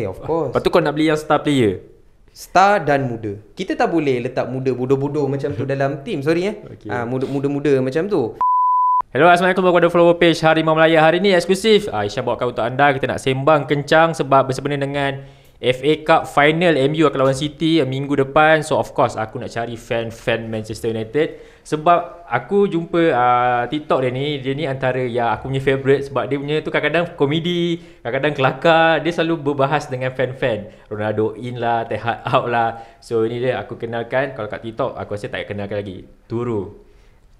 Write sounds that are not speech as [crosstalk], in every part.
Eh, of course. Lepas tu kau nak beli yang star player? Star dan muda. Kita tak boleh letak muda bodoh-bodoh macam tu [laughs] dalam team. Sorry eh. Okay. Ha, muda, muda-muda macam tu. Hello, Assalamualaikum kepada follower page Harimau Melayu. Hari ni eksklusif. Ha, Aisyah buatkan untuk anda. Kita nak sembang kencang sebab bersebenar dengan FA Cup final MU akan lawan City minggu depan so of course aku nak cari fan-fan Manchester United sebab aku jumpa uh, TikTok dia ni dia ni antara yang aku punya favourite sebab dia punya tu kadang-kadang komedi kadang-kadang kelakar dia selalu berbahas dengan fan-fan Ronaldo in lah Tehat out lah so ini dia aku kenalkan kalau kat TikTok aku rasa tak kenalkan lagi Turu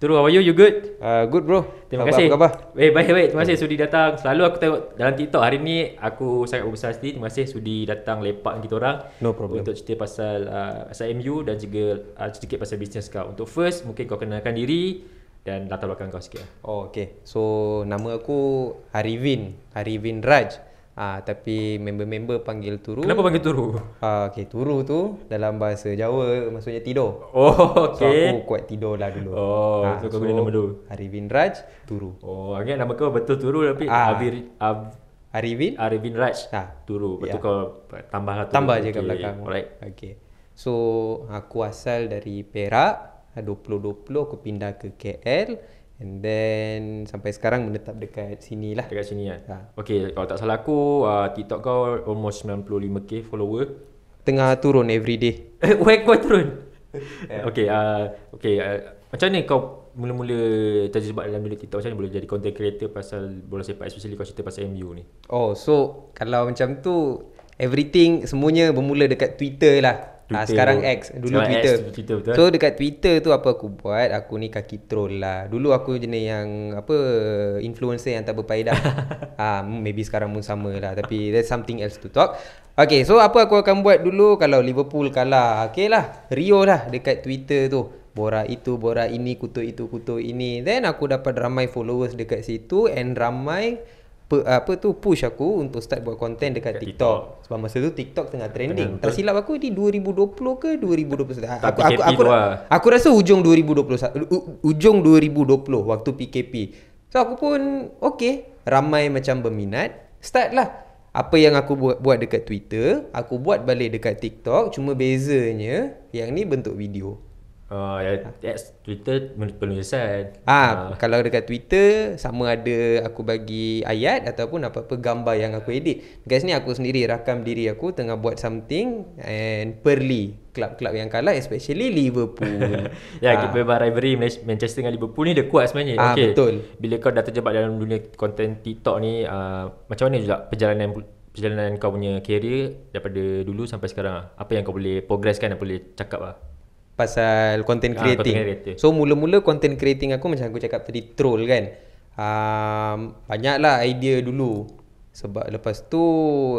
Turu how are you? You good? Uh, good bro. Terima kasih. Apa khabar? Eh, baik, baik. Terima kasih sudi datang. Selalu aku tengok dalam TikTok hari ni aku sangat berbesar hati. Terima kasih sudi datang lepak kita orang. No problem. Untuk cerita pasal uh, SIMU dan juga uh, sedikit pasal bisnes kau. Untuk first, mungkin kau kenalkan diri dan latar belakang kau sikit. Lah. Oh, okay. So, nama aku Harivin. Harivin Raj. Uh, Ah tapi member-member panggil turu. Kenapa panggil turu? Ah okey turu tu dalam bahasa Jawa maksudnya tidur. Oh okey. So, aku kuat tidur lah dulu. Oh ah, so kau punya nama dulu. Arivin Raj turu. Oh agak nama kau betul turu tapi ah. Abir Ab Arivin Arivin Raj Ah turu. Betul ya. kau tambah lah turu. Tambah okay. je kat belakang. Alright. Okey. So aku asal dari Perak. 2020 aku pindah ke KL. And then sampai sekarang menetap dekat sini lah. Dekat sini kan? Ha. Okay, kalau tak salah aku, uh, TikTok kau almost 95k follower. Tengah turun every day. [laughs] Eh, where kau turun? [laughs] Eh, okay, uh, okay uh, macam ni kau mula-mula terjebak dalam dunia TikTok macam ni? Boleh jadi content creator pasal bola sepak, especially kau cerita pasal MU ni. Oh, so kalau macam tu, everything semuanya bermula dekat Twitter lah. Twitter ah, sekarang tu. X dulu sekarang Twitter. X, Twitter betul. So dekat Twitter tu apa aku buat? Aku ni kaki troll lah. Dulu aku jenis yang apa influencer yang tak berfaedah. [laughs] ah maybe sekarang pun sama lah tapi there's something else to talk. Okay so apa aku akan buat dulu kalau Liverpool kalah? Okay lah Rio lah dekat Twitter tu. Bora itu, bora ini, kutu itu, kutu ini. Then aku dapat ramai followers dekat situ and ramai apa tu push aku untuk start buat content dekat, dekat TikTok. TikTok. Sebab masa tu TikTok tengah trending. Tak silap aku di 2020 ke 2021. Tak aku, aku aku lah. aku rasa hujung 2020 hujung 2020 waktu PKP. So aku pun okey, ramai macam berminat, start lah. Apa yang aku buat buat dekat Twitter, aku buat balik dekat TikTok, cuma bezanya yang ni bentuk video. Oh, ah, ya, ya Twitter penulisan. Ah, ah, kalau dekat Twitter sama ada aku bagi ayat ataupun apa-apa gambar yang aku edit. Guys ni aku sendiri rakam diri aku tengah buat something and perli kelab-kelab yang kalah especially Liverpool. [laughs] ya, ah. kita berbarai beri Manchester dengan Liverpool ni dia kuat sebenarnya. Ah, okay. betul. Bila kau dah terjebak dalam dunia content TikTok ni, ah, macam mana juga perjalanan perjalanan kau punya career daripada dulu sampai sekarang? Apa yang kau boleh progresskan dan boleh cakap lah? pasal content creating. Ah, content So mula-mula content creating aku macam aku cakap tadi troll kan. Um, banyaklah idea dulu. Sebab lepas tu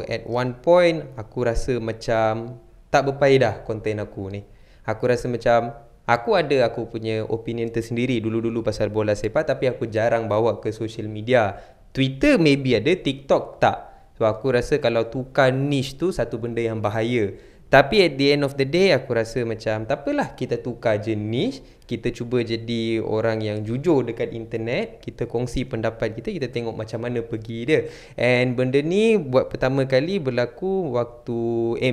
at one point aku rasa macam tak berfaedah content aku ni. Aku rasa macam aku ada aku punya opinion tersendiri dulu-dulu pasal bola sepak tapi aku jarang bawa ke social media. Twitter maybe ada, TikTok tak. So aku rasa kalau tukar niche tu satu benda yang bahaya. Tapi at the end of the day aku rasa macam tak apalah kita tukar jenis, kita cuba jadi orang yang jujur dekat internet, kita kongsi pendapat kita, kita tengok macam mana pergi dia. And benda ni buat pertama kali berlaku waktu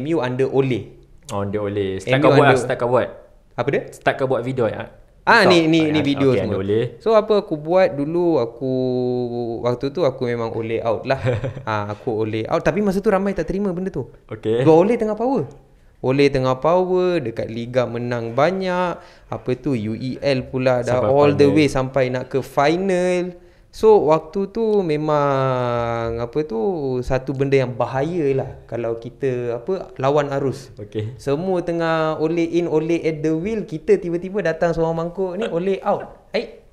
MU under Ole. Oh, under Ole. Setakat buat, ah, setakat buat. Apa dia? Setakat buat video ya. Ah ni ni ni ah, video okay, semua. Oleh. So apa aku buat dulu aku waktu tu aku memang oleh out lah. [laughs] ah aku oleh out tapi masa tu ramai tak terima benda tu. Okey. Gua oleh tengah power. Ole tengah power dekat liga menang banyak apa tu UEL pula dah sampai all the way sampai nak ke final so waktu tu memang apa tu satu benda yang bahaya lah kalau kita apa lawan arus okey semua tengah ole in ole at the wheel kita tiba-tiba datang seorang mangkuk ni ole out eh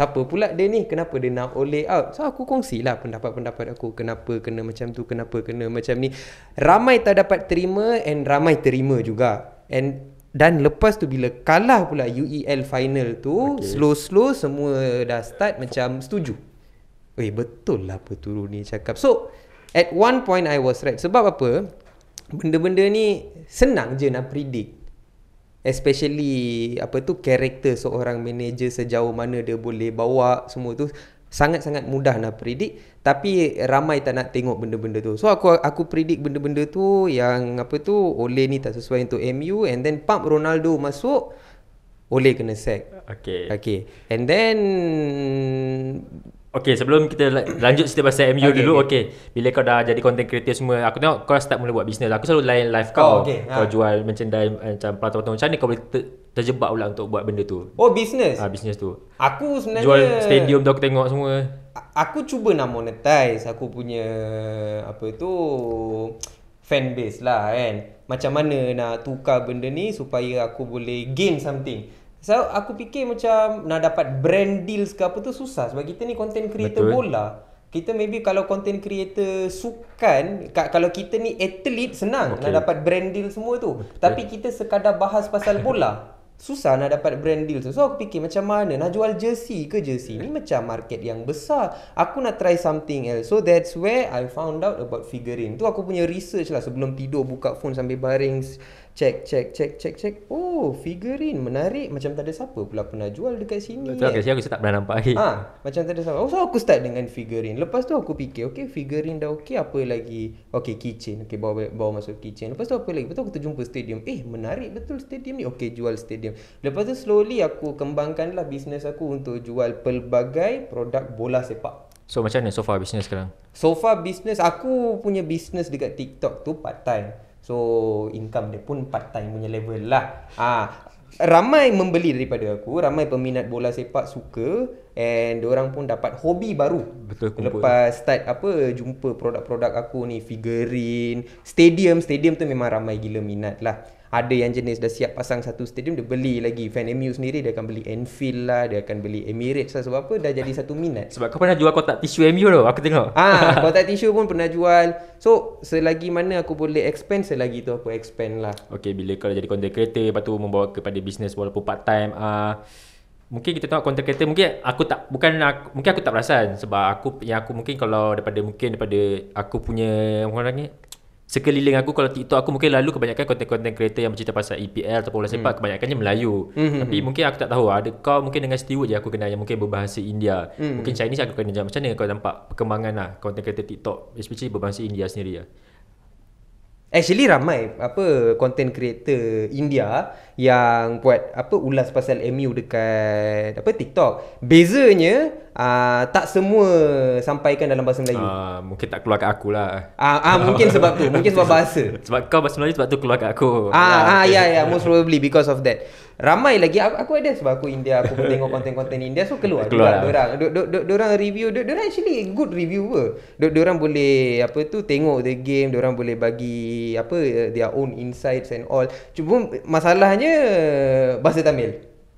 Siapa pula dia ni? Kenapa dia nak oleh out? So aku kongsilah pendapat-pendapat aku Kenapa kena macam tu? Kenapa kena macam ni? Ramai tak dapat terima And ramai terima juga And dan lepas tu bila kalah pula UEL final tu okay. Slow-slow semua dah start macam setuju Weh betul lah apa turun ni cakap So at one point I was right Sebab apa Benda-benda ni senang je nak predict especially apa tu karakter seorang manager sejauh mana dia boleh bawa semua tu sangat-sangat mudah nak predik tapi ramai tak nak tengok benda-benda tu. So aku aku predik benda-benda tu yang apa tu Ole ni tak sesuai untuk MU and then pump Ronaldo masuk Ole kena sack. Okay. Okay. And then Okay sebelum kita lanjut cerita pasal MU okay, dulu okay. okay bila kau dah jadi content creator semua Aku tengok kau start mula buat bisnes lah. Aku selalu line live kau oh, okay. Ha. Kau ha. jual merchandise eh, macam peraturan-peraturan Macam mana kau boleh ter- terjebak pula untuk buat benda tu Oh bisnes Ah ha, bisnes tu Aku sebenarnya Jual stadium tu aku tengok semua Aku cuba nak monetize aku punya Apa tu Fan base lah kan Macam mana nak tukar benda ni Supaya aku boleh gain something So aku fikir macam nak dapat brand deals ke apa tu susah sebab kita ni content creator Betul. bola. Kita maybe kalau content creator sukan, kalau kita ni atlet senang okay. nak dapat brand deal semua tu. Betul. Tapi kita sekadar bahas pasal bola, susah nak dapat brand deal tu. So aku fikir macam mana nak jual jersey ke jersey ni macam market yang besar. Aku nak try something else. So that's where I found out about figurine. Tu aku punya research lah sebelum tidur buka phone sambil baring Check, check, check, check, check. Oh, figurin menarik. Macam tak ada siapa pula pernah jual dekat sini. Betul, ke saya aku tak pernah nampak lagi. Ha, macam tak ada siapa. Oh, so aku start dengan figurin. Lepas tu aku fikir, okay, figurin dah okay. Apa lagi? Okay, kitchen. Okay, bawa, bawa masuk kitchen. Lepas tu apa lagi? Betul aku terjumpa stadium. Eh, menarik betul stadium ni. Okay, jual stadium. Lepas tu slowly aku kembangkanlah bisnes aku untuk jual pelbagai produk bola sepak. So macam ni so far bisnes sekarang? So far bisnes aku punya bisnes dekat TikTok tu part time. So income dia pun part time punya level lah Ah, ha. Ramai membeli daripada aku Ramai peminat bola sepak suka And orang pun dapat hobi baru Betul kumpul. Lepas start apa Jumpa produk-produk aku ni Figurine Stadium Stadium tu memang ramai gila minat lah ada yang jenis dah siap pasang satu stadium dia beli lagi fan MU sendiri dia akan beli Anfield lah dia akan beli Emirates lah sebab apa dah jadi satu minat sebab kau pernah jual kotak tisu MU tu aku tengok ah [laughs] kotak tisu pun pernah jual so selagi mana aku boleh expand selagi tu aku expand lah Okay bila kau jadi content creator lepas tu membawa kepada bisnes walaupun part time ah uh, mungkin kita tengok content creator mungkin aku tak bukan aku, mungkin aku tak perasan sebab aku yang aku mungkin kalau daripada mungkin daripada aku punya orang ni sekeliling aku kalau TikTok aku mungkin lalu kebanyakan konten-konten kreator yang bercerita pasal EPL atau bola sepak hmm. kebanyakannya Melayu. Hmm. hmm Tapi hmm. mungkin aku tak tahu ada kau mungkin dengan Steward je aku kenal yang mungkin berbahasa India. Hmm. Mungkin Chinese aku kena macam mana kau nampak perkembangan lah konten kreator TikTok especially berbahasa India sendiri ya. Actually ramai apa konten kreator India yang buat apa ulas pasal MU dekat apa TikTok. Bezanya uh, tak semua sampaikan dalam bahasa Melayu. Uh, mungkin tak keluar kat aku lah. Uh, uh, mungkin sebab tu, mungkin sebab bahasa. [laughs] Sebab kau bahasa Melayu sebab tu keluar kat aku. Ah uh, ah uh, ya ya most probably because of that. Ramai lagi aku, aku ada sebab aku India aku pun tengok konten-konten India so keluar, keluar orang lah. orang orang review orang actually good reviewer. Dok orang boleh apa tu tengok the game, orang boleh bagi apa their own insights and all. Cuma masalahnya dia bahasa Tamil.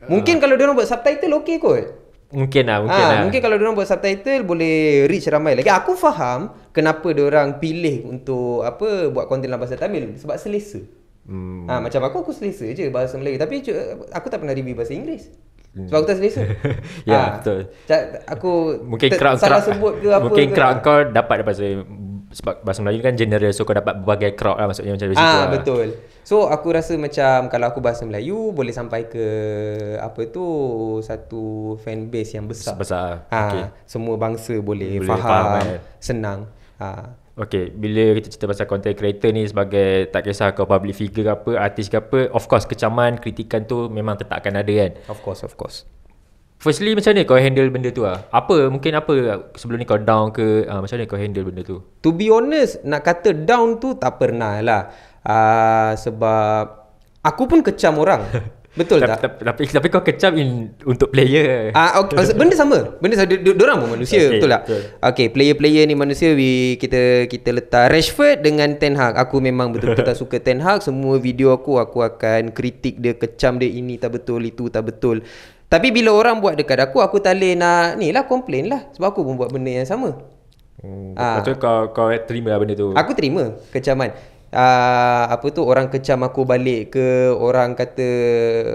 Mungkin uh. kalau dia orang buat subtitle okey kot. Mungkin lah, mungkin ha, lah. Mungkin kalau dia orang buat subtitle boleh reach ramai lagi. Aku faham kenapa dia orang pilih untuk apa buat konten dalam bahasa Tamil sebab selesa. Hmm. Ha, macam aku aku selesa je bahasa Melayu tapi aku tak pernah review bahasa Inggeris. Hmm. Sebab aku tak selesa. [laughs] ya, ha, betul. aku mungkin ter- crowd, salah sebut ke apa Mungkin ke kau dapat bahasa sebab bahasa Melayu kan general so kau dapat berbagai crowd lah maksudnya macam ha, situ. Ah, lah. betul. Lah. So aku rasa macam kalau aku bahasa Melayu boleh sampai ke apa tu satu fan base yang besar. Besar. Ha, okay. Semua bangsa boleh, boleh faham, faham kan? senang. Ha. Okay, bila kita cerita pasal content creator ni sebagai tak kisah kau public figure ke apa, artis ke apa, of course kecaman, kritikan tu memang tetap akan ada kan? Of course, of course. Firstly, macam ni kau handle benda tu ah? Apa, mungkin apa sebelum ni kau down ke, uh, macam ni kau handle benda tu? To be honest, nak kata down tu tak pernah lah uh, sebab aku pun kecam orang. [laughs] Betul tak? Tapi, tapi tapi kau kecam in untuk player. Ah uh, okay. Oh, benda sama. Benda sama orang pun manusia, okay, betul tak? Okey, player-player ni manusia we kita kita letak Rashford dengan Ten Hag. Aku memang betul-betul tak [laughs] suka Ten Hag. Semua video aku aku akan kritik dia kecam dia ini tak betul, itu tak betul. Tapi bila orang buat dekat aku, aku tak boleh nak ni lah komplain lah. Sebab aku pun buat benda yang sama. Hmm, ha. Ah. Betul kau, kau terima lah benda tu. Aku terima kecaman uh, apa tu orang kecam aku balik ke orang kata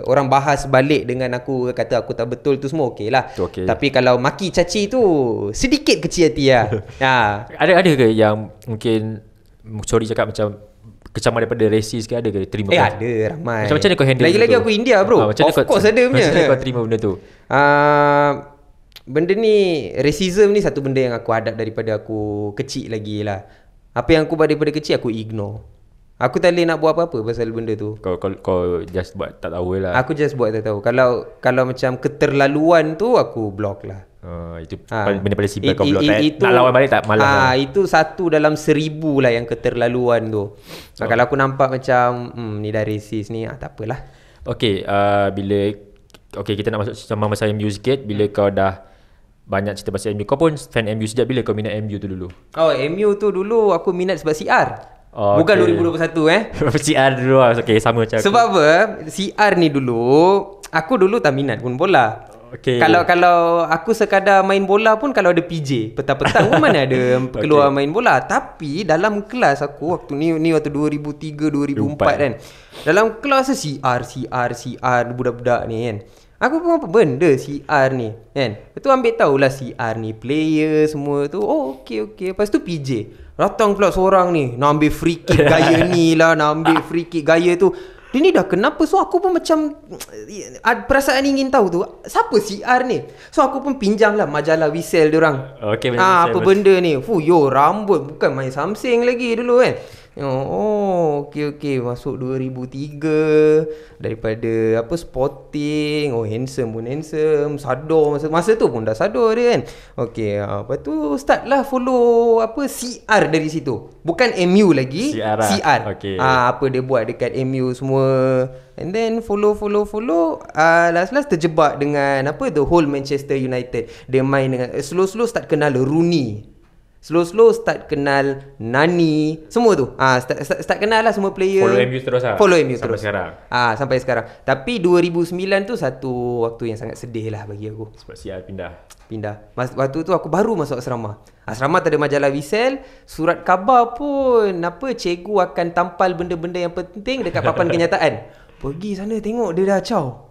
orang bahas balik dengan aku kata aku tak betul tu semua okay lah okay. tapi kalau maki caci tu sedikit kecil hati lah [laughs] ha. ada ada ke yang mungkin sorry cakap macam kecaman daripada resis ke ada ke terima eh, ada ramai macam mana kau handle lagi lagi aku India bro ha, ah, macam of course kau, ada punya macam mana kau terima benda tu uh, benda ni racism ni satu benda yang aku hadap daripada aku kecil lagi lah apa yang aku buat daripada kecil aku ignore. Aku tak boleh nak buat apa-apa pasal benda tu. Kau kau kau just buat tak tahu lah. Aku just buat tak tahu. Kalau kalau macam keterlaluan tu aku block lah. Uh, itu ha. benda paling simple kau block tak eh? itu, Nak lawan balik tak malam ha, lah. Itu satu dalam seribu lah yang keterlaluan tu so, ha, oh. Kalau aku nampak macam hmm, Ni dah racist ni ah, Tak apalah Okay uh, Bila Okay kita nak masuk sama masa yang music eh. Bila hmm. kau dah banyak cerita pasal MU. Kau pun fan MU sejak bila kau minat MU tu dulu? Oh, MU tu dulu aku minat sebab CR. Oh, Bukan okay. 2021 eh. [laughs] CR dulu lah. Okay, sama macam sebab aku. apa? Eh? CR ni dulu, aku dulu tak minat pun bola. Okay. Kalau kalau aku sekadar main bola pun kalau ada PJ petang-petang [laughs] mana ada keluar okay. main bola. Tapi dalam kelas aku waktu ni ni waktu 2003 2004. kan. Dalam kelas CR CR CR budak-budak ni kan. Aku pun apa benda si R ni kan. Tu ambil lah si R ni player semua tu. Oh okey okey. Lepas tu PJ. Datang pula seorang ni nak ambil free kick [laughs] gaya ni lah, nak ambil free kick gaya tu. Dia ni dah kenapa? So aku pun macam [tsk] perasaan ingin tahu tu. Siapa R ni? So aku pun pinjam lah majalah Wisel dia orang. Okey ha, ah, apa benda ni? Fu yo rambut bukan main samsing lagi dulu kan. Eh. Oh, okey okey masuk 2003 daripada apa Sporting, oh handsome pun handsome, sado masa, masa tu pun dah sado dia kan. Okey, apa ah, tu start lah follow apa CR dari situ. Bukan MU lagi, CR. Lah. CR. Okay. Ah, apa dia buat dekat MU semua. And then follow follow follow ah, last last terjebak dengan apa the whole Manchester United. Dia main dengan slow slow start kenal Rooney. Slow-slow start kenal Nani Semua tu ha, start, start, start kenal lah semua player Follow MU terus lah Follow MU terus Sampai sekarang ha, Sampai sekarang Tapi 2009 tu satu waktu yang sangat sedih lah bagi aku Sebab siar pindah Pindah Mas, Waktu tu aku baru masuk asrama Asrama tak ada majalah Visel Surat khabar pun Apa cikgu akan tampal benda-benda yang penting Dekat papan [laughs] kenyataan Pergi sana tengok dia dah caw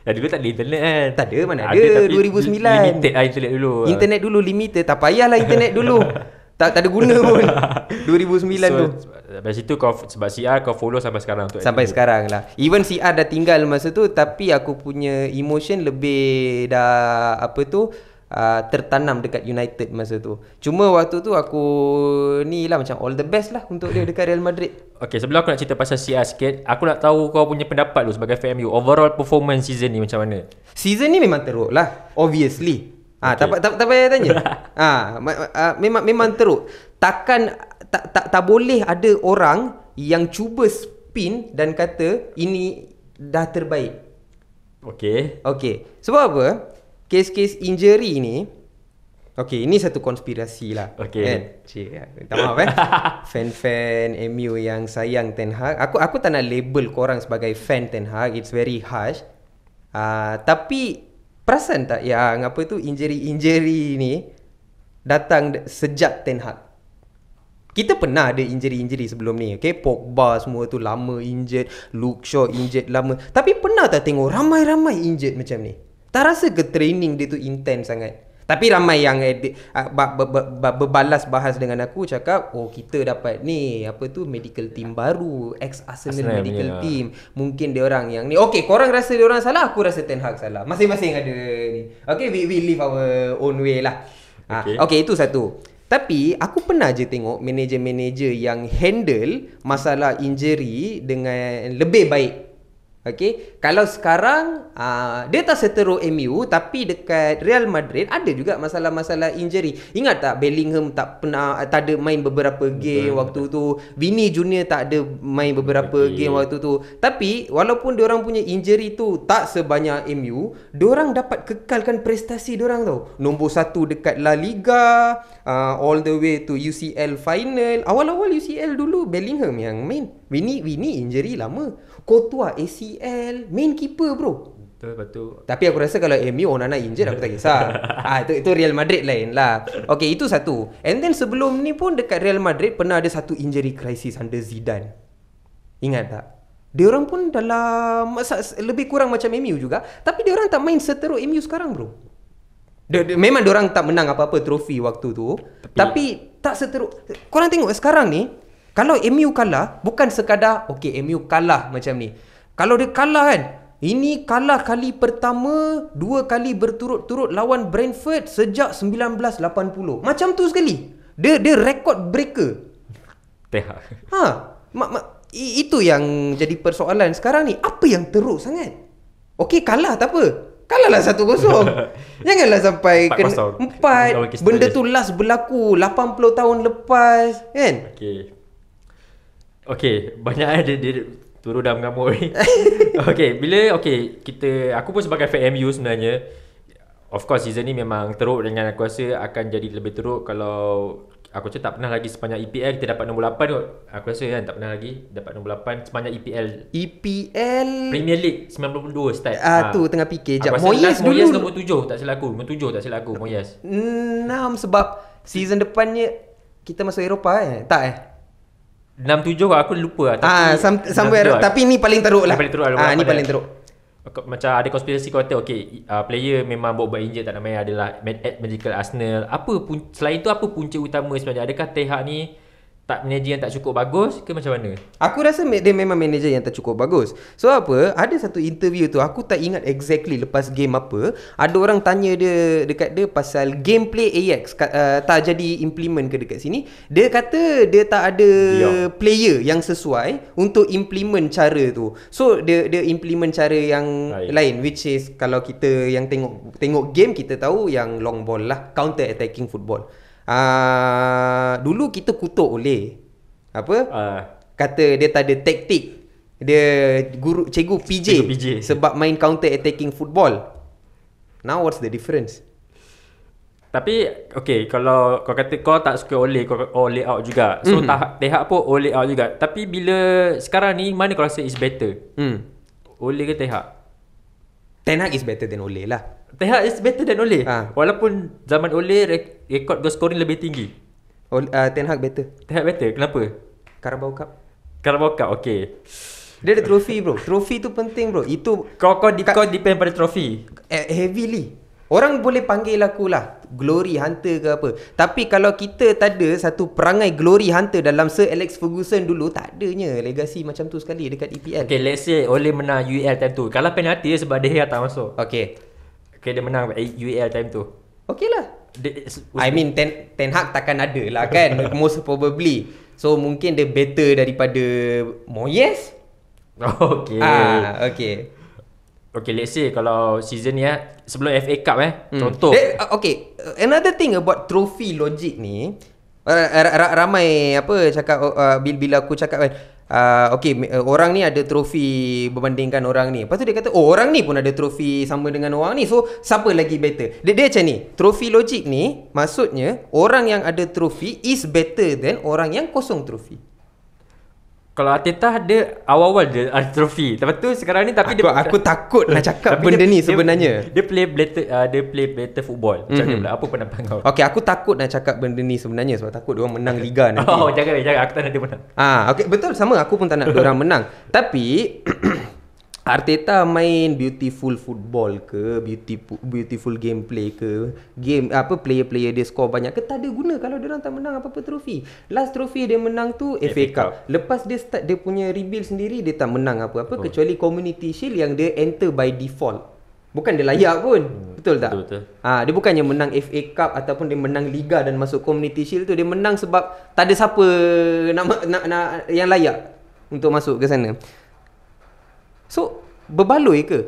Ya dulu tak ada internet kan. Tak ada mana ada, ada 2009. Limited lah internet dulu. Internet dulu limited tak payahlah internet dulu. [laughs] tak tak ada guna pun. 2009 [laughs] so, tu. Sebab situ kau sebab CR kau follow sampai sekarang tu. Sampai sekarang lah. Even CR dah tinggal masa tu tapi aku punya emotion lebih dah apa tu uh, tertanam dekat United masa tu. Cuma waktu tu aku ni lah macam all the best lah untuk dia dekat Real Madrid. Okay sebelum aku nak cerita pasal CR sikit, aku nak tahu kau punya pendapat tu sebagai FMU. Overall performance season ni macam mana? Season ni memang teruk lah, obviously. Ah, okay. tak, tak, tak payah tanya. [laughs] ah, ma- ma- ma- ah, memang memang teruk. Takkan tak tak tak boleh ada orang yang cuba spin dan kata ini dah terbaik. Okey. Okey. Sebab apa? kes-kes injury ni Okay, ini satu konspirasi lah. Okay. Kan? Cik, ya. minta maaf eh. [laughs] Fan-fan MU yang sayang Ten Hag. Aku aku tak nak label korang sebagai fan Ten Hag. It's very harsh. Uh, tapi, perasan tak yang ya, apa tu injury-injury ni datang sejak Ten Hag? Kita pernah ada injury-injury sebelum ni. Okay, Pogba semua tu lama injured. Luke Shaw injured lama. Tapi pernah tak tengok ramai-ramai injured macam ni? Tak rasa ke training dia tu intense sangat? Tapi ramai yang edit, ah, berbalas bahas dengan aku cakap Oh kita dapat ni apa tu medical team baru Ex Arsenal medical yeah. team Mungkin dia orang yang ni Okay korang rasa dia orang salah Aku rasa Ten Hag salah Masing-masing ada ni Okay we, we live our own way lah okay. Ha, okay itu satu Tapi aku pernah je tengok manager-manager yang handle Masalah injury dengan lebih baik Okay, kalau sekarang uh, dia tak seteruk MU tapi dekat Real Madrid ada juga masalah-masalah injury. Ingat tak Bellingham tak pernah ah, tak ada main beberapa game Betul. waktu tu. Vini Junior tak ada main beberapa Betul. game waktu tu. Tapi walaupun orang punya injury tu tak sebanyak MU, orang dapat kekalkan prestasi orang tau. Nombor satu dekat La Liga, uh, all the way to UCL final. Awal-awal UCL dulu Bellingham yang main. Vini Vini injury lama. Kotua ACL Main keeper bro Betul lepas Tapi aku rasa kalau MU Onana injured aku tak kisah ha, [laughs] itu, itu Real Madrid lain lah Okay itu satu And then sebelum ni pun dekat Real Madrid Pernah ada satu injury crisis under Zidane Ingat tak? Dia orang pun dalam masa lebih kurang macam MU juga, tapi dia orang tak main seteruk MU sekarang, bro. Dia, dia, memang dia orang tak menang apa-apa trofi waktu tu, tapi, tapi tak seteruk. Korang tengok sekarang ni, kalau MU kalah, bukan sekadar okay, MU kalah macam ni. Kalau dia kalah kan, ini kalah kali pertama dua kali berturut-turut lawan Brentford sejak 1980. Macam tu sekali. Dia dia record breaker. Teh. Ha, mak, mak, itu yang jadi persoalan sekarang ni. Apa yang teruk sangat? Okay, kalah tak apa. Kalah lah 1-0. Janganlah sampai 4 kena 4. Benda tu last berlaku 80 tahun lepas, kan? Okey. Okay Banyak ada eh dia, dia Turun dalam gamut ni [laughs] Okay Bila okay Kita Aku pun sebagai fan MU sebenarnya Of course season ni memang teruk Dengan aku rasa Akan jadi lebih teruk Kalau Aku rasa tak pernah lagi Sepanjang EPL Kita dapat nombor 8 kot Aku rasa kan tak pernah lagi Dapat nombor 8 Sepanjang EPL EPL Premier League 92 start Ah uh, ha. Tu tengah fikir Sekejap Moyes dulu Moyes nombor 7 Tak silap aku Nombor 7 tak silap aku Moyes 6 sebab Season depannya kita masuk Eropah eh? Tak eh? Enam tujuh, 7 aku lupa lah. tapi ah, some, somewhere 6, tapi ni paling teruk lah. Ni paling teruk lah, Ah, ni paling teruk. Macam ada konspirasi kata okey uh, ah, player memang buat buat injet tak nak main adalah Mad Magical Arsenal. Apa pun selain tu apa punca utama sebenarnya? Adakah Teha ni tak manager yang tak cukup bagus ke macam mana? Aku rasa dia memang manager yang tak cukup bagus. So apa? Ada satu interview tu aku tak ingat exactly lepas game apa. Ada orang tanya dia dekat dia pasal gameplay AX uh, tak jadi implement ke dekat sini. Dia kata dia tak ada yeah. player yang sesuai untuk implement cara tu. So dia dia implement cara yang Hai. lain which is kalau kita yang tengok tengok game kita tahu yang long ball lah counter attacking football uh, dulu kita kutuk oleh apa? Uh. Kata dia tak ada taktik. Dia guru cikgu PJ, cikgu PJ. sebab main counter attacking football. Now what's the difference? Tapi okay kalau kau kata kau tak suka oleh kau oleh out juga. So mm-hmm. tahap tahap pun oleh out juga. Tapi bila sekarang ni mana kau rasa is better? Hmm. Oleh ke tahap? Tenak is better than oleh lah. Teha is better than Ole. Ha. Walaupun zaman Ole rekod goal scoring lebih tinggi. Ol, uh, Ten Hag better. Ten Hag better. Kenapa? Carabao Cup. Carabao Cup. Okay. Dia ada trofi bro. trofi tu penting bro. Itu kau kau di, kau depend pada trofi. E, heavily. Orang boleh panggil aku lah Glory Hunter ke apa Tapi kalau kita tak ada satu perangai Glory Hunter dalam Sir Alex Ferguson dulu Tak adanya legasi macam tu sekali dekat EPL Okay let's say Ole menang UEL time tu Kalau penalti sebab dia tak masuk Okay Okay dia menang UEL time tu Okay lah the, I mean Ten, ten Hag takkan ada lah kan [laughs] Most probably So mungkin dia better daripada Moyes Okay ah, Okay Okay let's say kalau season ni eh, Sebelum FA Cup eh hmm. Contoh They, eh, ah, Okay Another thing about trophy logic ni uh, Ramai apa cakap uh, oh, ah, Bila aku cakap kan uh, uh, okay, uh, orang ni ada trofi berbandingkan orang ni. Lepas tu dia kata, oh orang ni pun ada trofi sama dengan orang ni. So, siapa lagi better? Dia, dia macam ni, trofi logik ni maksudnya orang yang ada trofi is better than orang yang kosong trofi kalau Ateta ada awal-awal dia atrofi. trophy. Lepas tu sekarang ni tapi aku, dia aku takut nak cakap benda dia, ni sebenarnya. Dia, dia play better uh, dia play better football. Macam mm-hmm. pula apa pendapat kau? Okey, aku takut nak cakap benda ni sebenarnya sebab takut dia orang menang liga nanti. Oh, jangan jangan aku tak nak dia menang. Ah, okey betul sama aku pun tak nak dia orang [laughs] menang. Tapi Arteta main beautiful football ke beautiful beautiful gameplay ke game apa player-player dia score banyak ke tak ada guna kalau dia orang tak menang apa-apa trofi. Last trofi dia menang tu FA, FA Cup. Cup. Lepas dia start dia punya rebuild sendiri dia tak menang apa-apa oh. kecuali Community Shield yang dia enter by default. Bukan dia layak pun. Hmm. Betul tak? Betul. Ah ha, dia bukannya menang FA Cup ataupun dia menang liga dan masuk Community Shield tu dia menang sebab tak ada siapa nak nak, nak yang layak untuk masuk ke sana. So berbaloi ke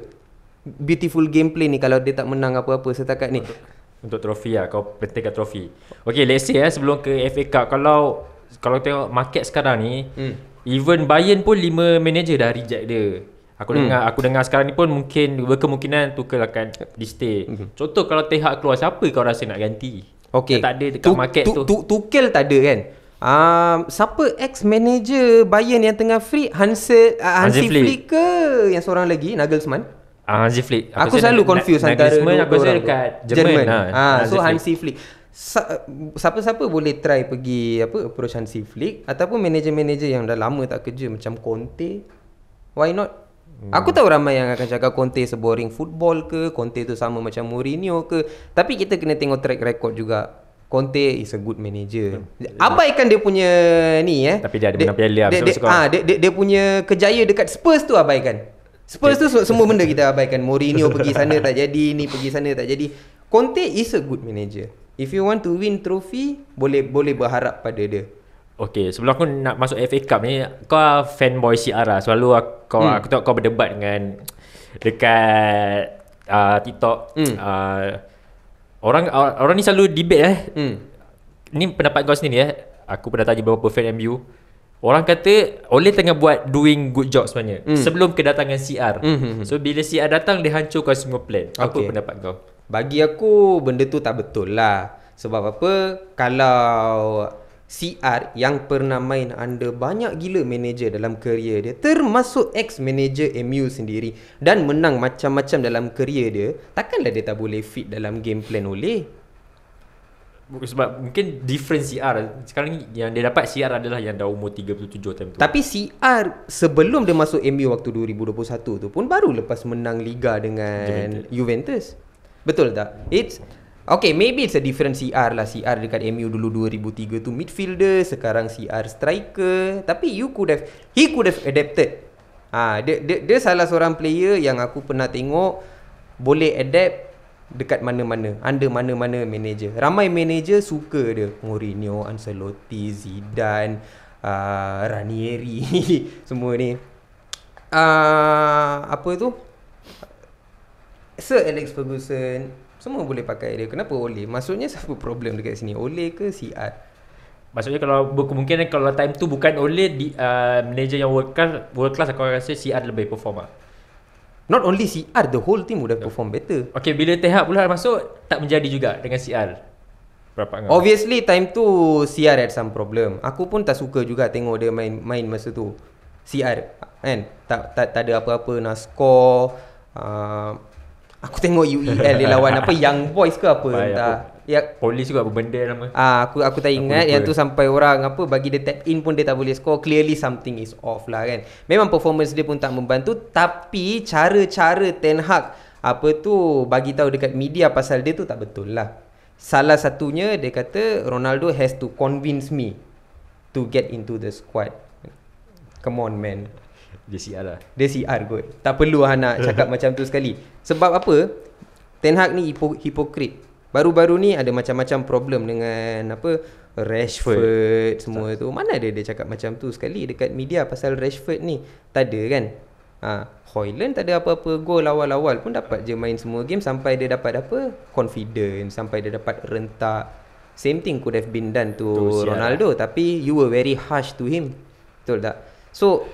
beautiful gameplay ni kalau dia tak menang apa-apa setakat ni? Untuk, untuk trofi lah, kau penting kat trofi. Okay let's say eh, sebelum ke FA Cup, kalau kalau tengok market sekarang ni, hmm. even Bayern pun 5 manager dah reject dia. Aku hmm. aku dengar sekarang ni pun mungkin berkemungkinan Tuchel akan di stay. Hmm. Contoh kalau Tehak keluar siapa kau rasa nak ganti? Okay. tak ada dekat tu, market tu. tu, tu tak ada kan? Um, siapa ex manager Bayern yang tengah free Hansi uh, Hansi Flick. Flick ke yang seorang lagi Nagelsmann? Ah uh, Hansi Flick. Aku, aku selalu confuse antara Nagelsmann aku rasa dekat Jerman. Ah ha. ha. so Hansi Flick. Siapa-siapa boleh try pergi apa approach Hansi Flick ataupun manager-manager yang dah lama tak kerja macam Conte. Why not? Hmm. Aku tahu ramai yang akan cakap Conte seboring football ke, Conte tu sama macam Mourinho ke. Tapi kita kena tengok track record juga. Conte is a good manager. Hmm. Abaikan dia punya ni eh. Tapi dia ada dia, piala dia, dia, dia, ha, ah, dia, dia, dia punya kejayaan dekat Spurs tu abaikan. Spurs okay. tu semua benda kita abaikan. Mourinho [laughs] pergi sana tak jadi, ni pergi sana tak jadi. Conte is a good manager. If you want to win trophy, boleh boleh berharap pada dia. Okay, sebelum aku nak masuk FA Cup ni, kau fanboy CR lah. Selalu aku, hmm. aku tengok kau berdebat dengan dekat uh, TikTok. Hmm. Uh, Orang orang ni selalu debate eh. Hmm. Ni pendapat kau sendiri eh. Aku pernah tanya beberapa fan MU. Orang kata Oleh tengah buat doing good job sebenarnya mm. sebelum kedatangan CR. Mm-hmm. Hmm, hmm. So bila CR datang dia hancurkan semua plan. Okay. pendapat kau? Bagi aku benda tu tak betul lah. Sebab apa? Kalau CR yang pernah main under banyak gila manager dalam kerjaya dia termasuk ex manager MU sendiri dan menang macam-macam dalam kerjaya dia takkanlah dia tak boleh fit dalam game plan oleh sebab mungkin different CR sekarang ni yang dia dapat CR adalah yang dah umur 37 time tu tapi CR sebelum dia masuk MU waktu 2021 tu pun baru lepas menang liga dengan Juventus, Juventus. betul tak it's Okay, maybe it's a different CR lah. CR dekat MU dulu 2003 tu midfielder, sekarang CR striker. Tapi you could have, he could have adapted. Ha, dia, dia, dia salah seorang player yang aku pernah tengok boleh adapt dekat mana-mana, under mana-mana manager. Ramai manager suka dia. Mourinho, Ancelotti, Zidane, uh, Ranieri, [laughs] semua ni. Uh, apa tu? Sir Alex Ferguson, semua boleh pakai dia. Kenapa oleh? Maksudnya [laughs] siapa problem dekat sini? Oleh ke siat? Maksudnya kalau kemungkinan kalau time tu bukan oleh di uh, manager yang world class, world class aku rasa CR lebih perform lah. Not only CR, the whole team would perform yeah. better. Okay, bila Tehak pula masuk, tak menjadi juga dengan CR. Berapa Obviously, time tu CR had some problem. Aku pun tak suka juga tengok dia main main masa tu. CR, kan? Tak, tak, tak ada apa-apa nak score. Uh, Aku tengok UEL dia lawan apa [laughs] Young Boys ke apa Baik, entah. Ya polis juga apa benda nama. Ah aku aku tak ingat aku yang tu sampai orang apa bagi dia tap in pun dia tak boleh score clearly something is off lah kan. Memang performance dia pun tak membantu tapi cara-cara Ten Hag apa tu bagi tahu dekat media pasal dia tu tak betul lah. Salah satunya dia kata Ronaldo has to convince me to get into the squad. Come on man. Dia lah. Dia CR kot. Tak perlu lah nak cakap [laughs] macam tu sekali. Sebab apa? Ten Hag ni hipo- hipokrit. Baru-baru ni ada macam-macam problem dengan apa Rashford Ford. semua tu. Mana ada dia cakap macam tu sekali dekat media pasal Rashford ni. Tak ada kan? Ha, Hoyland tak ada apa-apa gol awal-awal pun dapat je main semua game sampai dia dapat apa? Confident sampai dia dapat rentak. Same thing could have been done to Ronaldo lah. tapi you were very harsh to him. Betul tak? So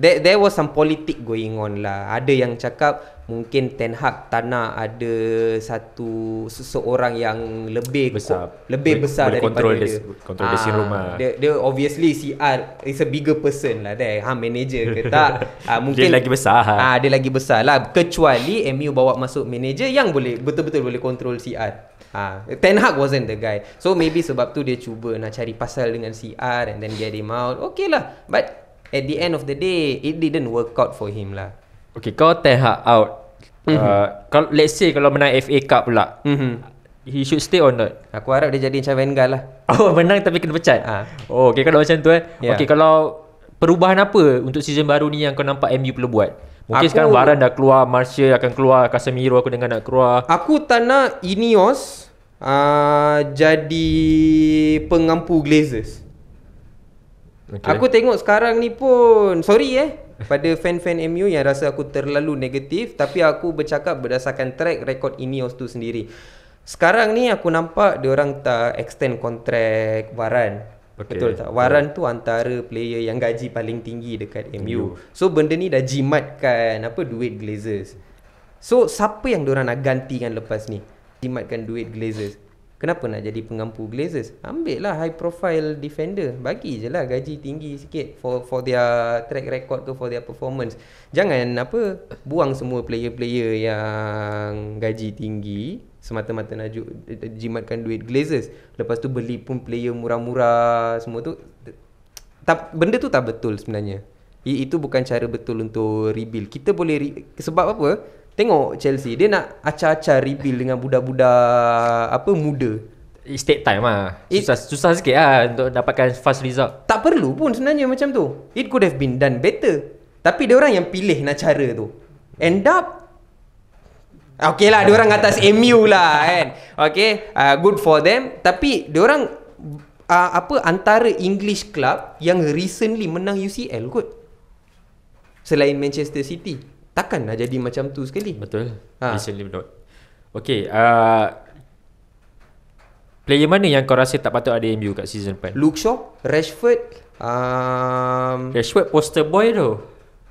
there, there was some politik going on lah Ada yang cakap Mungkin Ten Hag tak nak ada Satu Seseorang yang Lebih besar ko, Lebih boleh, besar boleh daripada dia Control ha, dia ah, rumah dia, dia obviously CR Is a bigger person lah Dia Ha manager ke tak ha, [laughs] mungkin, Dia lagi besar ha. ha. Dia lagi besar lah Kecuali MU bawa masuk manager Yang boleh Betul-betul boleh control CR Ha, Ten Hag wasn't the guy So maybe sebab tu dia cuba nak cari pasal dengan CR And then get him out Okay lah But at the end of the day it didn't work out for him lah okay kau tell her out mm-hmm. uh, kalau let's say kalau menang FA Cup pula mm-hmm. he should stay or not aku harap dia jadi macam Wenger lah [laughs] oh menang tapi kena pecat ha. oh okay kalau macam tu eh yeah. okay kalau perubahan apa untuk season baru ni yang kau nampak MU perlu buat Mungkin aku, sekarang Varane dah keluar, Martial akan keluar, Casemiro aku dengar nak keluar. Aku tak nak Ineos uh, jadi pengampu Glazers. Okay. Aku tengok sekarang ni pun Sorry eh Pada fan-fan MU yang rasa aku terlalu negatif Tapi aku bercakap berdasarkan track record Ineos tu sendiri Sekarang ni aku nampak orang tak extend kontrak Waran okay. Betul tak? Waran yeah. tu antara player yang gaji paling tinggi dekat MU So benda ni dah jimatkan apa duit Glazers So siapa yang orang nak gantikan lepas ni? Jimatkan duit Glazers Kenapa nak jadi pengampu Glazers? Ambil lah high profile defender. Bagi je lah gaji tinggi sikit for for their track record ke for their performance. Jangan apa buang semua player-player yang gaji tinggi semata-mata nak jimatkan duit Glazers. Lepas tu beli pun player murah-murah semua tu. Tak, benda tu tak betul sebenarnya. itu bukan cara betul untuk rebuild. Kita boleh re- sebab apa? Tengok Chelsea Dia nak acar-acar rebuild Dengan budak-budak Apa muda It's take time lah Susah, It, susah sikit lah Untuk dapatkan fast result Tak perlu pun sebenarnya macam tu It could have been done better Tapi dia orang yang pilih nak cara tu End up Okay lah dia orang atas MU lah kan Okay uh, Good for them Tapi dia orang uh, Apa antara English club Yang recently menang UCL kot Selain Manchester City takkan dah jadi macam tu sekali betul ha. recently okay uh, player mana yang kau rasa tak patut ada MU kat season depan Luke Shaw Rashford um, Rashford poster boy tu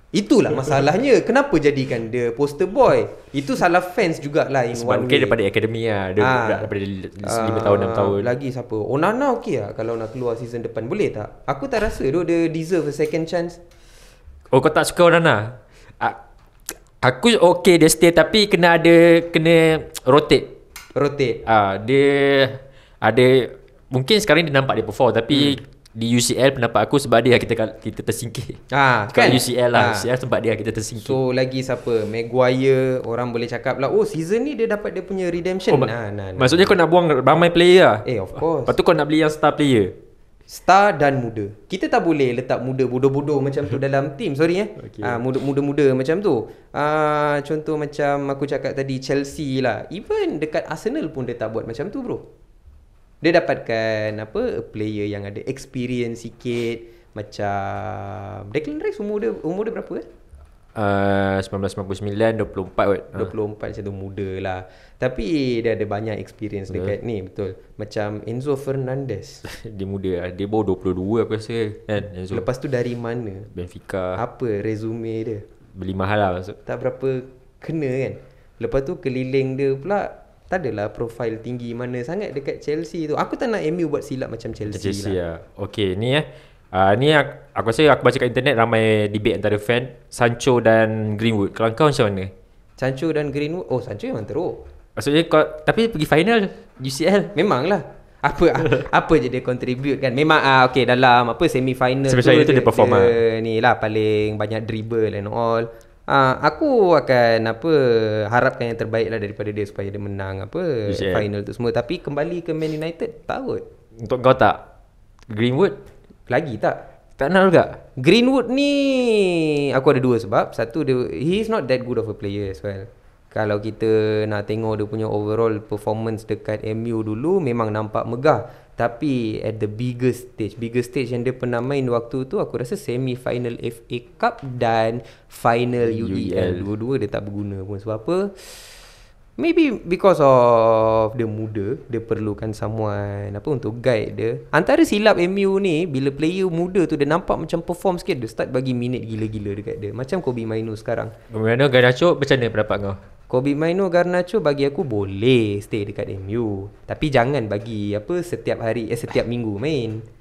Itulah masalahnya Kenapa jadikan dia poster boy Itu salah fans jugalah In Sebab mungkin way daripada akademi lah Dia ha. daripada 5 uh, ah, tahun 6 tahun Lagi siapa Onana oh, okey lah Kalau nak keluar season depan Boleh tak Aku tak rasa tu Dia deserve a second chance Oh kau tak suka Onana uh, Aku okay dia stay tapi kena ada kena rotate. Rotate. Ah uh, dia ada mungkin sekarang dia nampak dia perform tapi hmm. Di UCL pendapat aku sebab dia kita kita tersingkir. Ha, ah, [laughs] kat kan? UCL lah. Ha. Ah. UCL sebab dia kita tersingkir. So lagi siapa? Maguire orang boleh cakap lah. Oh season ni dia dapat dia punya redemption. Oh, ma- nah, nah, nah, maksudnya nah. kau nak buang ramai player lah. Eh of course. Lepas tu kau nak beli yang star player star dan muda. Kita tak boleh letak muda bodoh-bodoh macam tu [laughs] dalam team. Sorry eh. Okay. Ah, muda, muda-muda macam tu. Ha, contoh macam aku cakap tadi Chelsea lah. Even dekat Arsenal pun dia tak buat macam tu bro. Dia dapatkan apa player yang ada experience sikit macam Declan Rice umur dia umur dia berapa eh? 1999 eh, 24 kot 24 ha. macam tu muda lah Tapi dia ada banyak experience betul. dekat ni betul Macam Enzo Fernandez [laughs] Dia muda lah Dia baru 22 aku rasa kan Enzo Lepas tu dari mana? Benfica Apa resume dia? Beli mahal lah maksud Tak berapa kena kan Lepas tu keliling dia pula tak adalah profil tinggi mana sangat dekat Chelsea tu. Aku tak nak MU buat silap macam Chelsea, Chelsea lah. Chelsea lah. Okay, ni eh. Uh, ni aku, aku rasa aku baca kat internet ramai debate antara fan Sancho dan Greenwood. Kalau kau macam mana? Sancho dan Greenwood? Oh Sancho memang teruk. Maksudnya kau, tapi pergi final UCL. Memanglah. Apa [laughs] apa je dia contribute kan. Memang uh, okay dalam apa semi final tu, tu dia, dia perform dia, ah. Ni lah paling banyak dribble and all. Uh, aku akan apa harapkan yang terbaik lah daripada dia supaya dia menang apa UCL. final tu semua. Tapi kembali ke Man United, tahu. Untuk kau tak? Greenwood? lagi tak? Tak kenal juga. Greenwood ni aku ada dua sebab. Satu dia he is not that good of a player as well. Kalau kita nak tengok dia punya overall performance dekat MU dulu memang nampak megah. Tapi at the biggest stage, biggest stage yang dia pernah main waktu tu aku rasa semi final FA Cup dan final UEL. UEL. Dua-dua dia tak berguna pun sebab apa? Maybe because of the muda, dia perlukan someone apa untuk guide dia. Antara silap MU ni, bila player muda tu dia nampak macam perform sikit, dia start bagi minit gila-gila dekat dia. Macam Kobe Mainu sekarang. Mainu Garnacho, macam mana pendapat kau? Kobe Mainu Garnacho bagi aku boleh stay dekat MU. Tapi jangan bagi apa setiap hari, eh, setiap minggu main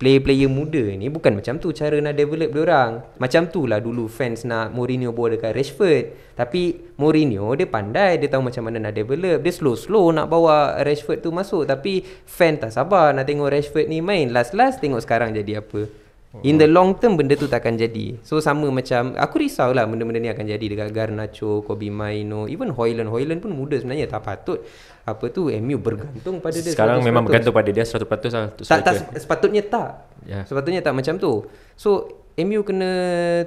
player-player muda ni bukan macam tu cara nak develop dia orang. Macam tu lah dulu fans nak Mourinho bawa dekat Rashford. Tapi Mourinho dia pandai, dia tahu macam mana nak develop. Dia slow-slow nak bawa Rashford tu masuk. Tapi fan tak sabar nak tengok Rashford ni main. Last-last tengok sekarang jadi apa. Oh. In the long term benda tu takkan jadi So sama macam Aku risau lah benda-benda ni akan jadi Dekat Garnacho, Kobe Maino Even Hoyland Hoyland pun muda sebenarnya Tak patut Apa tu MU bergantung pada dia Sekarang 100%. memang bergantung pada dia 100% lah tak, tak, Sepatutnya tak yeah. Sepatutnya tak macam tu So MU kena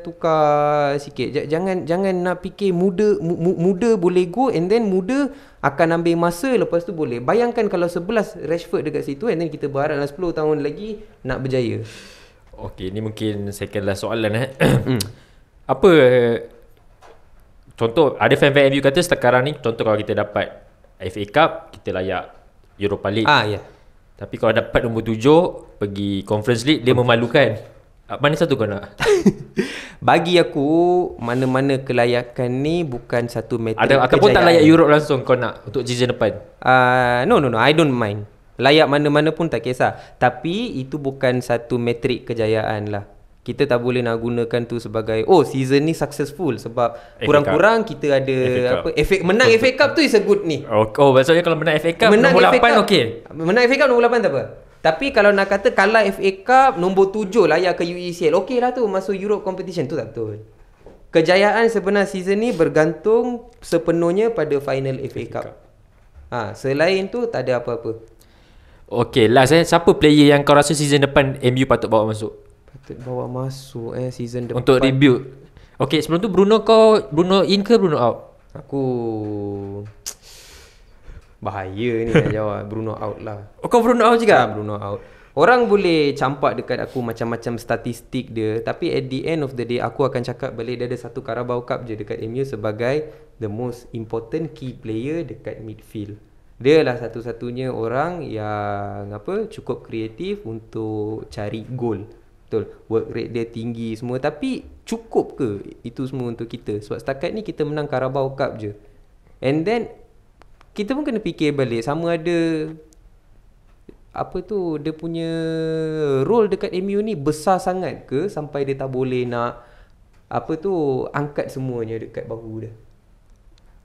tukar sikit J- Jangan jangan nak fikir muda mu, Muda boleh go And then muda akan ambil masa lepas tu boleh Bayangkan kalau 11 Rashford dekat situ And then kita berharap 10 lah tahun lagi Nak berjaya Okay ni mungkin second last soalan eh. Hmm. [clears throat] apa contoh ada fan fan MU kata sekarang ni contoh kalau kita dapat FA Cup kita layak Europa League. Ah ya. Yeah. Tapi kalau dapat nombor tujuh pergi Conference League dia memalukan. Ah, mana satu kau nak? [laughs] Bagi aku mana-mana kelayakan ni bukan satu meter Ada ataupun tak layak Europe langsung kau nak untuk season depan. Ah uh, no no no I don't mind. Layak mana-mana pun tak kisah Tapi itu bukan satu metrik kejayaan lah Kita tak boleh nak gunakan tu sebagai Oh season ni successful Sebab kurang-kurang kita ada FA apa? efek menang FA Cup tu is a good ni Oh, oh maksudnya kalau menang FA Cup menang nombor FA 8 okey Menang FA Cup nombor 8 tak apa Tapi kalau nak kata kalah FA Cup nombor 7 layak ke UECL Okey lah tu masuk Europe competition tu tak betul Kejayaan sebenar season ni bergantung sepenuhnya pada final FA Cup. FA Cup. Ha, selain tu tak ada apa-apa. Okay last eh Siapa player yang kau rasa season depan MU patut bawa masuk Patut bawa masuk eh season depan Untuk debut Okay sebelum tu Bruno kau Bruno in ke Bruno out Aku Bahaya ni nak jawab [laughs] Bruno out lah oh, Kau Bruno out juga? Bruno out Orang boleh campak dekat aku macam-macam statistik dia Tapi at the end of the day aku akan cakap Balik dia ada satu Carabao Cup je dekat MU Sebagai the most important key player dekat midfield dia lah satu-satunya orang yang apa cukup kreatif untuk cari goal betul work rate dia tinggi semua tapi cukup ke itu semua untuk kita sebab setakat ni kita menang Carabao Cup je and then kita pun kena fikir balik sama ada apa tu dia punya role dekat MU ni besar sangat ke sampai dia tak boleh nak apa tu angkat semuanya dekat bahu dia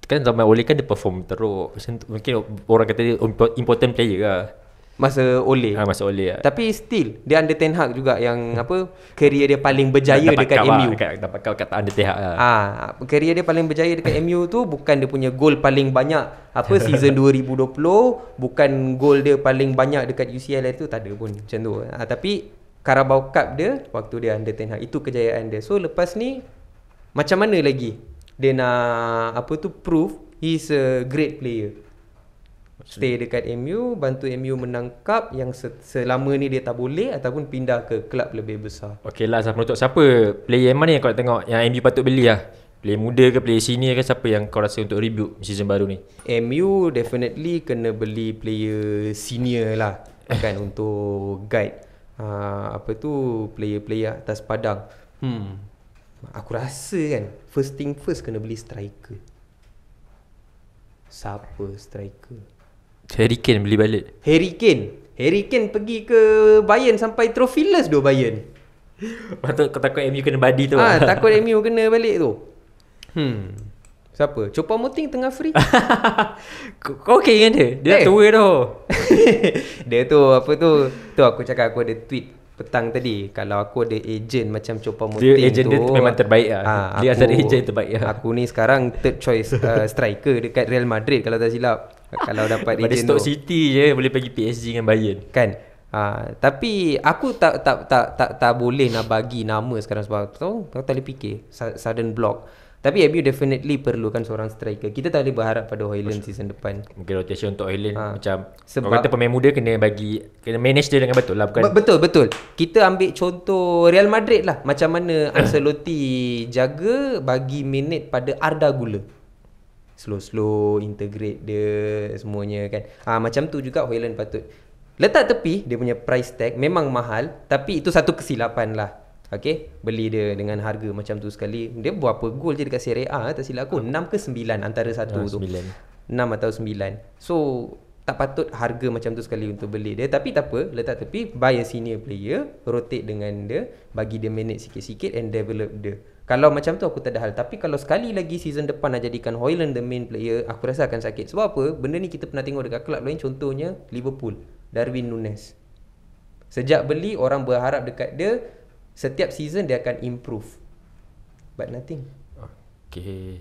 Kan zaman Ole kan dia perform teruk Macam tu, Mungkin orang kata dia important player lah Masa Ole ha, ah, Masa Ole lah Tapi still Dia under Ten Hag juga Yang apa Career dia paling berjaya dapat dekat MU lah, Dapat kau kata under Ten Hag lah Ah, ha, Career dia paling berjaya dekat MU tu Bukan dia punya goal paling banyak Apa [laughs] season 2020 Bukan goal dia paling banyak dekat UCL itu Tak ada pun macam tu ha, Tapi Carabao Cup dia Waktu dia under Ten Hag Itu kejayaan dia So lepas ni Macam mana lagi dia nak apa tu proof he's a great player. Stay dekat MU, bantu MU menang cup yang selama ni dia tak boleh ataupun pindah ke kelab lebih besar. Okay lah, siapa untuk siapa player mana yang kau tengok yang MU patut beli lah? Player muda ke player senior ke siapa yang kau rasa untuk rebuild season baru ni? MU definitely kena beli player senior lah eh. kan untuk guide uh, apa tu player-player atas padang. Hmm. Aku rasa kan First thing first kena beli striker Siapa striker? Harry Kane beli balik Harry Kane Harry Kane pergi ke Bayern sampai trophyless dua Bayern [laughs] Patut kau takut MU kena badi tu Ah, ha, Takut MU kena balik tu Hmm Siapa? Chopa Moting tengah free [laughs] Kau okay dengan dia? Dia hey. Eh. tua tu [laughs] Dia tu apa tu Tu aku cakap aku ada tweet petang tadi kalau aku ada ejen macam Chopa Moting tu ejen dia memang terbaik lah ha, dia ada ejen terbaik lah aku ni sekarang third choice [laughs] uh, striker dekat Real Madrid kalau tak silap kalau dapat ejen tu pada Stoke City je boleh pergi PSG dengan Bayern kan ha, tapi aku tak tak tak tak tak boleh nak bagi nama sekarang sebab tu kau tak boleh fikir sudden block tapi MU definitely perlukan seorang striker. Kita tak boleh berharap pada Hoyland season depan. Mungkin rotation untuk Hoyland ha. macam sebab kata pemain muda kena bagi kena manage dia dengan betul lah bukan. Betul betul. Kita ambil contoh Real Madrid lah. Macam mana [coughs] Ancelotti jaga bagi minute pada Arda Guler. Slow-slow integrate dia semuanya kan. Ah ha, macam tu juga Hoyland patut. Letak tepi dia punya price tag memang mahal tapi itu satu kesilapan lah. Okay Beli dia dengan harga macam tu sekali Dia berapa gol je dekat Serie A eh, Tak silap aku 6 ke 9 antara satu ha, ah, 9. tu 9 atau 9 So Tak patut harga macam tu sekali untuk beli dia Tapi tak apa Letak tepi Buy a senior player Rotate dengan dia Bagi dia manage sikit-sikit And develop dia Kalau macam tu aku tak ada hal Tapi kalau sekali lagi season depan Nak jadikan Hoyland the main player Aku rasa akan sakit Sebab apa Benda ni kita pernah tengok dekat club lain Contohnya Liverpool Darwin Nunes Sejak beli orang berharap dekat dia Setiap season dia akan improve But nothing Okay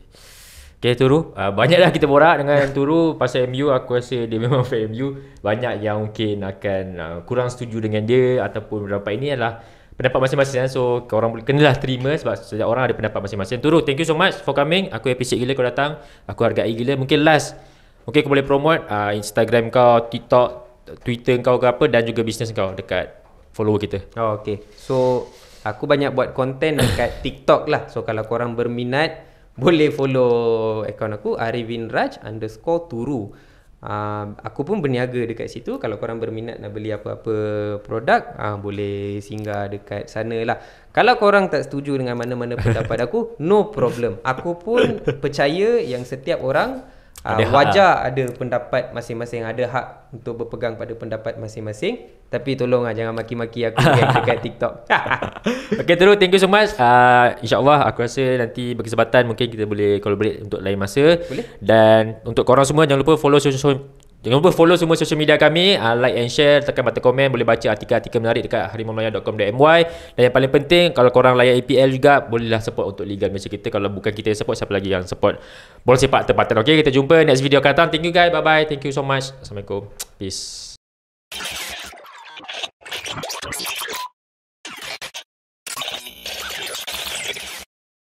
Okay Turu uh, ah, Banyak dah kita borak dengan Turu Pasal MU Aku rasa dia memang fan MU Banyak yang mungkin akan uh, Kurang setuju dengan dia Ataupun berapa ini adalah Pendapat masing-masing eh. So orang boleh kenalah terima Sebab setiap orang ada pendapat masing-masing Turu thank you so much for coming Aku appreciate gila kau datang Aku hargai gila Mungkin last Mungkin kau boleh promote uh, Instagram kau TikTok Twitter kau ke apa Dan juga bisnes kau Dekat follower kita oh, Okay So Aku banyak buat konten dekat [coughs] TikTok lah. So kalau korang berminat, [laughs] boleh follow akaun aku Arifin Raj underscore Turu. Uh, aku pun berniaga dekat situ. Kalau korang berminat nak beli apa-apa produk, uh, boleh singgah dekat sana lah. Kalau korang tak setuju dengan mana-mana pendapat [laughs] aku, no problem. Aku pun percaya yang setiap orang ada uh, wajar hak. ada pendapat masing-masing ada hak untuk berpegang pada pendapat masing-masing tapi tolonglah jangan maki-maki aku [laughs] dekat TikTok. [laughs] okay terus thank you so much. Uh, InsyaAllah aku rasa nanti berkesempatan mungkin kita boleh collaborate untuk lain masa. Boleh. Dan untuk korang semua jangan lupa follow social, Jangan lupa follow semua social media kami, uh, like and share, tekan butang komen, boleh baca artikel-artikel menarik dekat harimaumelayu.com.my Dan yang paling penting, kalau korang layan APL juga, bolehlah support untuk liga Malaysia kita. Kalau bukan kita yang support, siapa lagi yang support bola sepak tempatan. Okay, kita jumpa next video akan datang. Thank you guys, bye-bye. Thank you so much. Assalamualaikum. Peace.